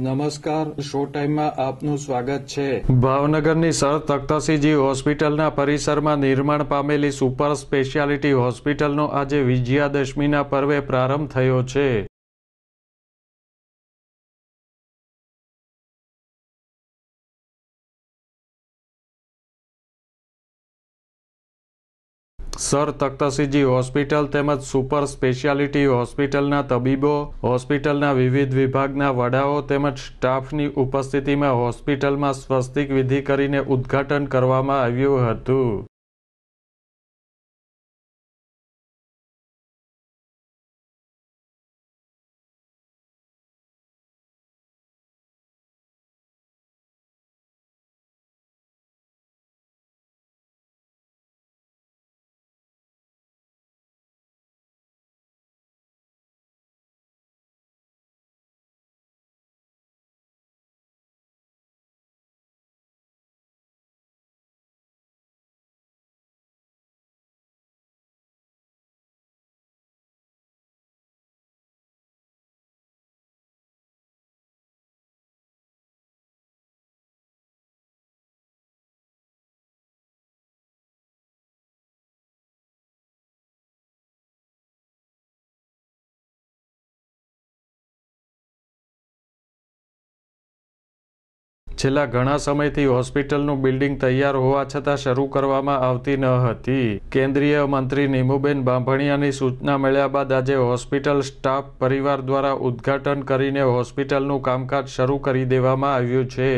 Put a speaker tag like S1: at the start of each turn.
S1: નમસ્કાર શો ટાઈમમાં આપનું સ્વાગત છે
S2: ભાવનગરની સર તખ્તસિંહજી હોસ્પિટલના પરિસરમાં નિર્માણ પામેલી સુપર સ્પેશિયાલિટી હોસ્પિટલનો આજે
S3: વિજયાદશમીના પર્વે પ્રારંભ થયો છે સર તખ્તસિંહજી હોસ્પિટલ તેમજ સુપર
S2: સ્પેશિયાલિટી હોસ્પિટલના તબીબો હોસ્પિટલના વિવિધ વિભાગના વડાઓ તેમજ સ્ટાફની ઉપસ્થિતિમાં હોસ્પિટલમાં સ્વસ્તિક વિધિ કરીને ઉદ્ઘાટન કરવામાં
S3: આવ્યું હતું છેલ્લા ઘણા સમયથી હોસ્પિટલનું બિલ્ડિંગ તૈયાર હોવા છતાં
S2: શરૂ કરવામાં આવતી ન હતી કેન્દ્રીય મંત્રી નીમુબેન બાંભણિયાની સૂચના મળ્યા બાદ આજે હોસ્પિટલ સ્ટાફ પરિવાર દ્વારા ઉદ્ઘાટન કરીને હોસ્પિટલનું કામકાજ શરૂ કરી દેવામાં આવ્યું છે